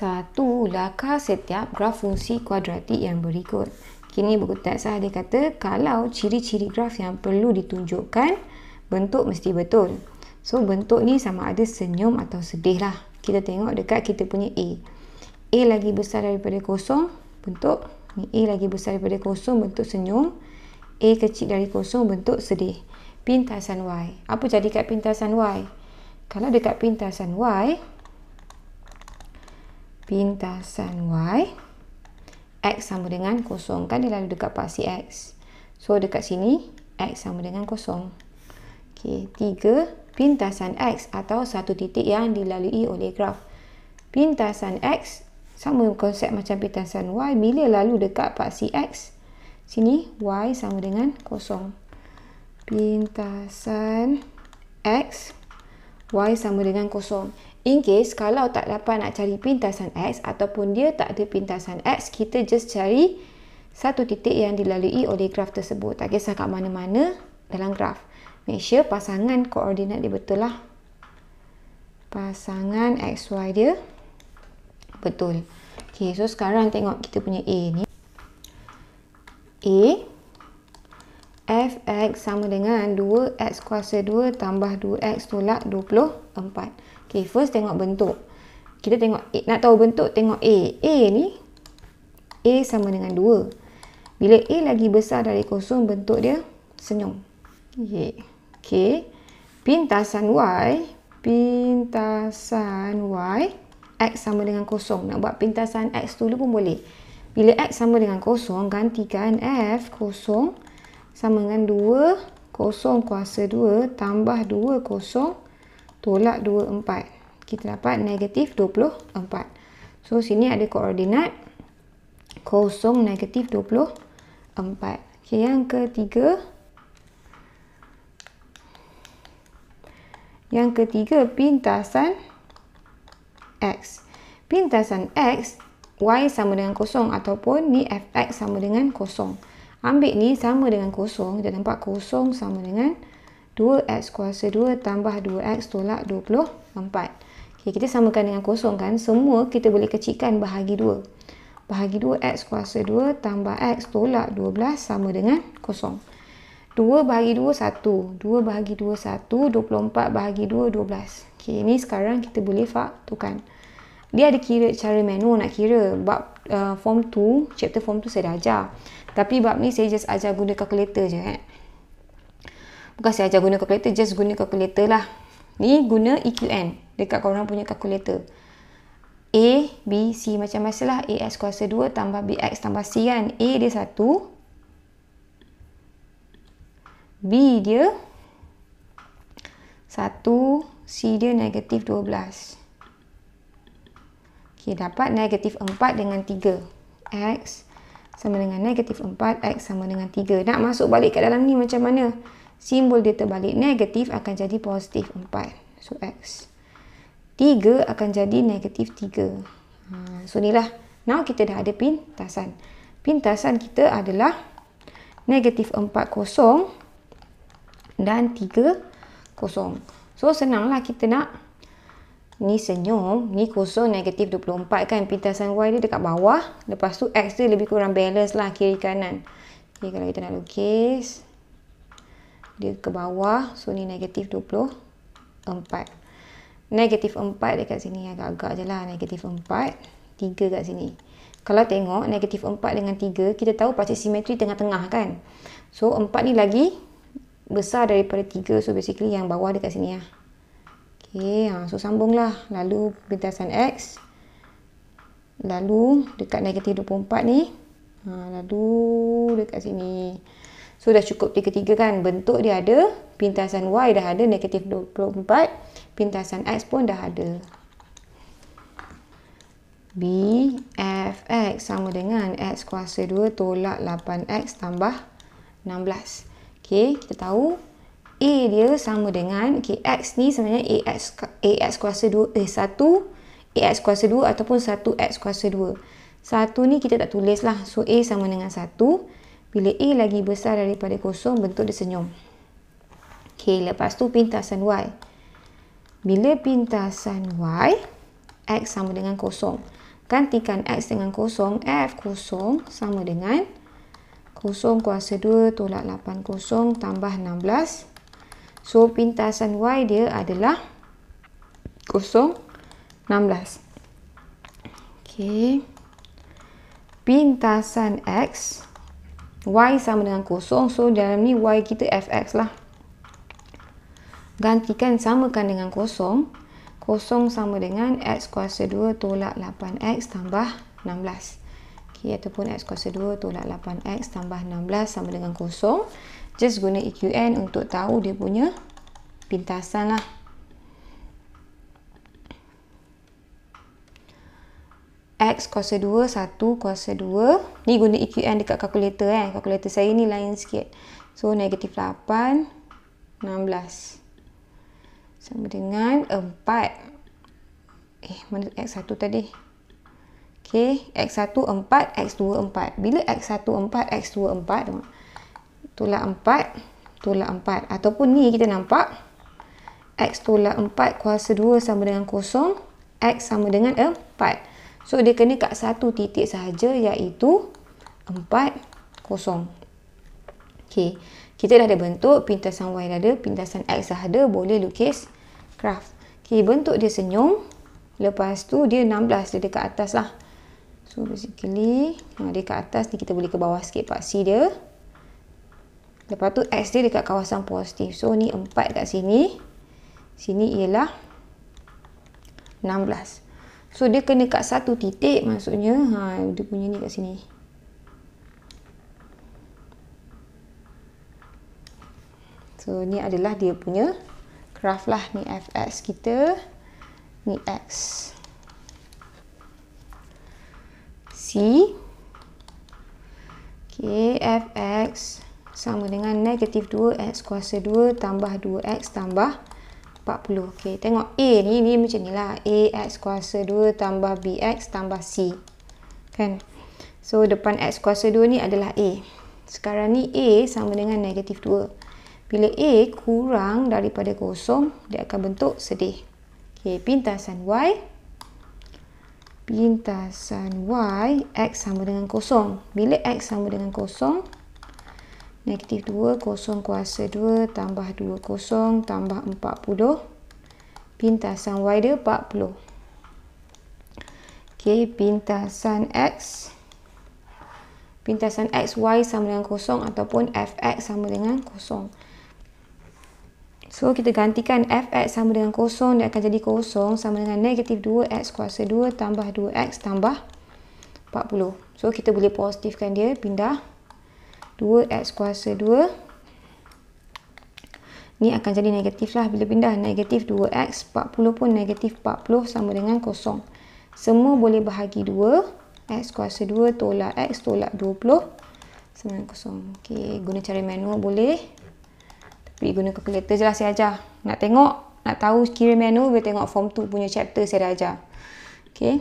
satu lakar setiap graf fungsi kuadratik yang berikut. Kini buku teks saya kata kalau ciri-ciri graf yang perlu ditunjukkan bentuk mesti betul. So bentuk ni sama ada senyum atau sedih lah. Kita tengok dekat kita punya A. A lagi besar daripada kosong bentuk ni A lagi besar daripada kosong bentuk senyum. A kecil dari kosong bentuk sedih. Pintasan Y. Apa jadi kat pintasan Y? Kalau dekat pintasan Y, pintasan y x sama dengan kosong kan dia lalu dekat pasti x so dekat sini x sama dengan kosong Okay, tiga, pintasan x atau satu titik yang dilalui oleh graf pintasan x sama konsep macam pintasan y bila lalu dekat pasti x sini y sama dengan kosong pintasan x y sama dengan kosong In case kalau tak dapat nak cari pintasan X ataupun dia tak ada pintasan X, kita just cari satu titik yang dilalui oleh graf tersebut. Tak kisah kat mana-mana dalam graf. Make sure pasangan koordinat dia betul lah. Pasangan XY dia betul. Okay, so sekarang tengok kita punya A ni. A fx sama dengan 2x kuasa 2 tambah 2x tolak 24. Okay, first tengok bentuk. Kita tengok, nak tahu bentuk, tengok A. A ni, A sama dengan 2. Bila A lagi besar dari kosong, bentuk dia senyum. Yeah. Okay, pintasan Y, pintasan Y, X sama dengan kosong. Nak buat pintasan X dulu pun boleh. Bila X sama dengan kosong, gantikan F kosong, sama dengan 2 kosong kuasa 2 tambah 2 kosong tolak 2 4. Kita dapat negatif 24. So sini ada koordinat kosong negatif 24. Okay, yang ketiga. Yang ketiga pintasan X. Pintasan X, Y sama dengan kosong ataupun ni Fx sama dengan kosong. Ambil ni sama dengan kosong. Kita nampak kosong sama dengan 2x kuasa 2 tambah 2x tolak 24. Okay, kita samakan dengan kosong kan. Semua kita boleh kecikkan bahagi 2. Bahagi 2x kuasa 2 tambah x tolak 12 sama dengan kosong. 2 bahagi 2, 1. 2 bahagi 2, 1. 24 bahagi 2, 12. Okay, ini sekarang kita boleh faktukan. Dia ada kira cara manual nak kira. Bab uh, form 2, chapter form 2 saya dah ajar. Tapi bab ni saya just ajar guna calculator je eh. Bukan saya ajar guna calculator, just guna calculator lah. Ni guna EQN dekat korang punya calculator. A, B, C macam biasa lah. x kuasa 2 tambah B x tambah C kan. A dia 1. B dia 1. C dia negatif 12. Okay, dapat negatif 4 dengan 3. X sama dengan negatif 4, X sama dengan 3. Nak masuk balik ke dalam ni macam mana? Simbol dia terbalik. Negatif akan jadi positif 4. So, X. 3 akan jadi negatif 3. Ha, so, inilah. Now, kita dah ada pintasan. Pintasan kita adalah negatif 4 kosong dan 3 kosong. So, senanglah kita nak ni senyum, ni kosong negatif 24 kan pintasan Y dia dekat bawah. Lepas tu X dia lebih kurang balance lah kiri kanan. Okay, kalau kita nak lukis, dia ke bawah. So ni negatif 24. Negatif 4 dekat sini agak-agak je lah. Negatif 4, 3 kat sini. Kalau tengok negatif 4 dengan 3, kita tahu pasti simetri tengah-tengah kan. So 4 ni lagi besar daripada 3. So basically yang bawah dekat sini lah. Ya. Okey, ha, so sambunglah. Lalu pintasan X. Lalu dekat negatif 24 ni. Ha, lalu dekat sini. So dah cukup tiga tiga kan. Bentuk dia ada. Pintasan Y dah ada negatif 24. Pintasan X pun dah ada. B, F, X sama dengan X kuasa 2 tolak 8X tambah 16. Okey, kita tahu A dia sama dengan okay, X ni sebenarnya AX, AX kuasa 2 eh 1 AX kuasa 2 ataupun 1X kuasa 2 1 ni kita tak tulis lah so A sama dengan 1 bila A lagi besar daripada kosong bentuk dia senyum ok lepas tu pintasan Y bila pintasan Y X sama dengan kosong gantikan X dengan kosong F kosong sama dengan kosong kuasa 2 tolak 8 kosong tambah 16 So pintasan Y dia adalah 0, 16. Okay. Pintasan X, Y sama dengan kosong. So dalam ni Y kita Fx lah. Gantikan samakan dengan kosong kosong sama dengan X kuasa 2 tolak 8X tambah 16. Okay, ataupun X kuasa 2 tolak 8X tambah 16 sama dengan kosong just guna EQN untuk tahu dia punya pintasan lah X kuasa 2, 1 kuasa 2 ni guna EQN dekat kalkulator eh kalkulator saya ni lain sikit so negatif 8 16 sama dengan 4 eh mana X1 tadi okay X1 4 X2 4 bila X1 4 X2 4 tolak 4 tolak 4 ataupun ni kita nampak x tolak 4 kuasa 2 sama dengan kosong, x sama dengan 4 so dia kena kat satu titik sahaja iaitu 4 kosong. ok kita dah ada bentuk pintasan y dah ada pintasan x dah ada boleh lukis graf ok bentuk dia senyum lepas tu dia 16 dia dekat atas lah so basically ha, dia dekat atas ni kita boleh ke bawah sikit paksi dia Lepas tu X dia dekat kawasan positif. So ni 4 kat sini. Sini ialah 16. So dia kena kat satu titik maksudnya. Ha, dia punya ni kat sini. So ni adalah dia punya graph lah. Ni Fx kita. Ni X. C. Okay, Fx. Fx sama dengan negatif 2x kuasa 2 tambah 2x tambah 40. Okey, tengok A ni, ni macam ni lah. AX kuasa 2 tambah BX tambah C. Kan? So, depan X kuasa 2 ni adalah A. Sekarang ni A sama dengan negatif 2. Bila A kurang daripada kosong, dia akan bentuk sedih. Okey, pintasan Y. Pintasan Y, X sama dengan kosong. Bila X sama dengan kosong, negatif 2 kosong kuasa 2 tambah 2 kosong tambah 40 pintasan y dia 40 ok pintasan x pintasan x y sama dengan kosong ataupun x sama dengan kosong so kita gantikan f x sama dengan kosong dia akan jadi kosong sama dengan negatif 2x kuasa 2 tambah 2x tambah 40 so kita boleh positifkan dia pindah 40 2x kuasa 2 ni akan jadi negatif lah bila pindah negatif 2x 40 pun negatif 40 sama dengan kosong semua boleh bahagi 2 x kuasa 2 tolak x tolak 20 sama dengan kosong ok guna cara manual boleh tapi guna calculator je lah saya ajar nak tengok nak tahu kira manual boleh tengok form 2 punya chapter saya dah ajar ok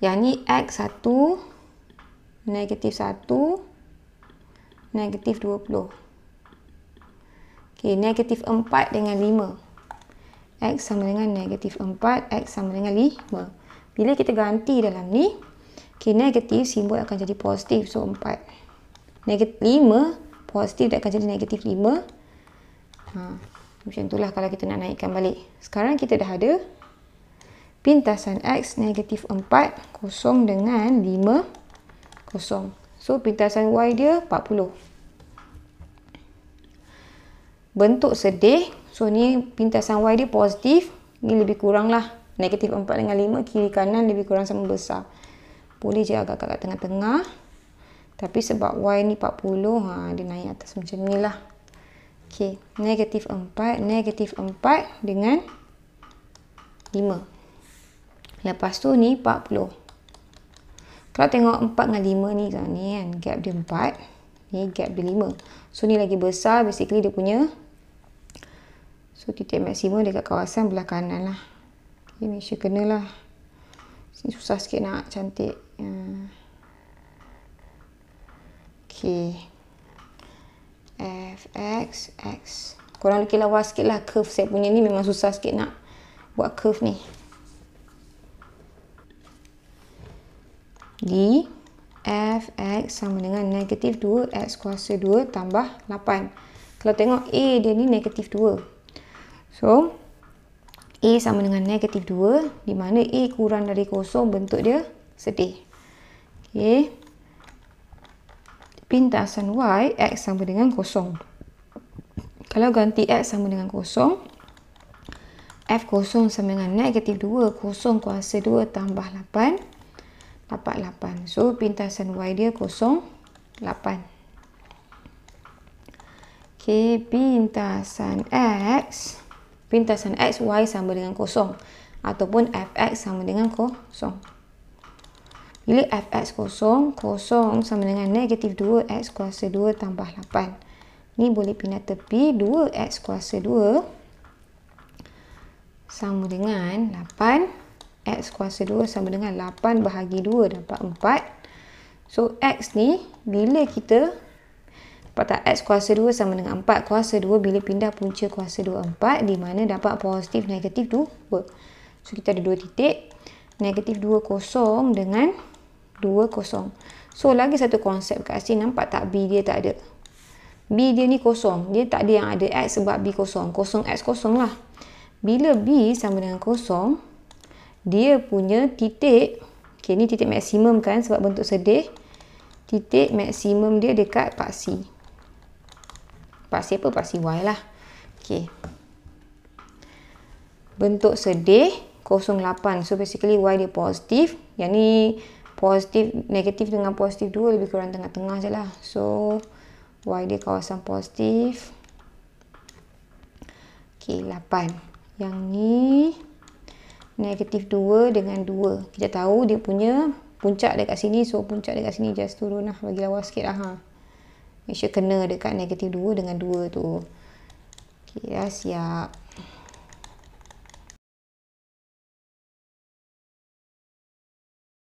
yang ni x 1 negatif 1 negatif 20. Okay, negatif 4 dengan 5. X sama dengan negatif 4, X sama dengan 5. Bila kita ganti dalam ni, okay, negatif simbol akan jadi positif, so 4. Negatif 5, positif dia akan jadi negatif 5. Ha, macam itulah kalau kita nak naikkan balik. Sekarang kita dah ada pintasan X negatif 4, kosong dengan 5, kosong. So pintasan Y dia 40. Bentuk sedih. So ni pintasan Y dia positif. Ni lebih kurang lah. Negatif 4 dengan 5. Kiri kanan lebih kurang sama besar. Boleh je agak kat tengah-tengah. Tapi sebab Y ni 40. Ha, dia naik atas macam ni lah. Okay. Negatif 4. Negatif 4 dengan 5. Lepas tu ni 40. 40. Kalau tengok 4 dengan 5 ni kan, ni kan gap dia 4, ni gap dia 5. So ni lagi besar basically dia punya so titik maksimum dekat kawasan belah kanan lah. Okay, make sure kena lah. Sini susah sikit nak cantik. Ha. Okay. F, X, X. Korang lukis lawa sikit lah curve saya punya ni memang susah sikit nak buat curve ni. D x sama dengan negatif 2x kuasa 2 tambah 8. Kalau tengok A dia ni negatif 2. So, A sama dengan negatif 2 di mana A kurang dari kosong bentuk dia sedih. Okay. Pintasan Y, X sama dengan kosong. Kalau ganti X sama dengan kosong, F kosong sama dengan negatif 2, kosong kuasa 2 tambah 8 dapat 8. So pintasan Y dia kosong 8. Okay, pintasan X. Pintasan X, Y sama dengan kosong. Ataupun Fx sama dengan kosong. Bila Fx kosong, kosong sama dengan negatif 2X kuasa 2 tambah 8. Ni boleh pindah tepi 2X kuasa 2 sama dengan 8. X kuasa 2 sama dengan 8 bahagi 2 dapat 4. So X ni bila kita dapat tak X kuasa 2 sama dengan 4 kuasa 2 bila pindah punca kuasa 2 4 di mana dapat positif negatif 2. So kita ada 2 titik negatif 2 kosong dengan 2 kosong. So lagi satu konsep kat sini nampak tak B dia tak ada. B dia ni kosong. Dia tak ada yang ada X sebab B kosong. Kosong X kosong lah. Bila B sama dengan kosong, dia punya titik okay, ni titik maksimum kan sebab bentuk sedih titik maksimum dia dekat paksi paksi apa? paksi Y lah ok bentuk sedih 0.8 so basically Y dia positif yang ni positif negatif dengan positif 2 lebih kurang tengah-tengah je lah so Y dia kawasan positif ok 8 yang ni negatif 2 dengan 2. Kita tahu dia punya puncak dekat sini. So, puncak dekat sini just turun lah. Bagi lawa sikit lah. Ha. Make sure kena dekat negatif 2 dengan 2 tu. Okay, dah ya, siap.